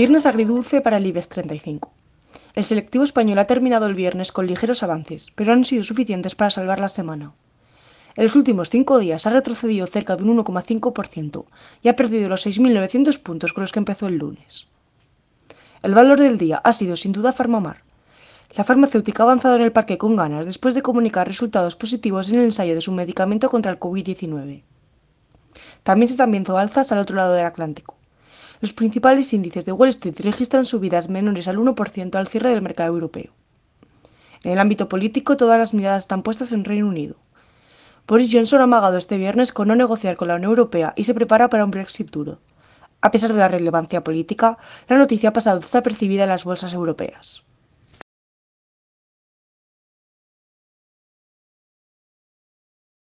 Viernes agridulce para el IBEX 35. El selectivo español ha terminado el viernes con ligeros avances, pero han sido suficientes para salvar la semana. En los últimos cinco días ha retrocedido cerca de un 1,5% y ha perdido los 6.900 puntos con los que empezó el lunes. El valor del día ha sido sin duda Farmamar. La farmacéutica ha avanzado en el parque con ganas después de comunicar resultados positivos en el ensayo de su medicamento contra el COVID-19. También se están viendo alzas al otro lado del Atlántico. Los principales índices de Wall Street registran subidas menores al 1% al cierre del mercado europeo. En el ámbito político, todas las miradas están puestas en Reino Unido. Boris Johnson ha amagado este viernes con no negociar con la Unión Europea y se prepara para un Brexit duro. A pesar de la relevancia política, la noticia ha pasado desapercibida en las bolsas europeas.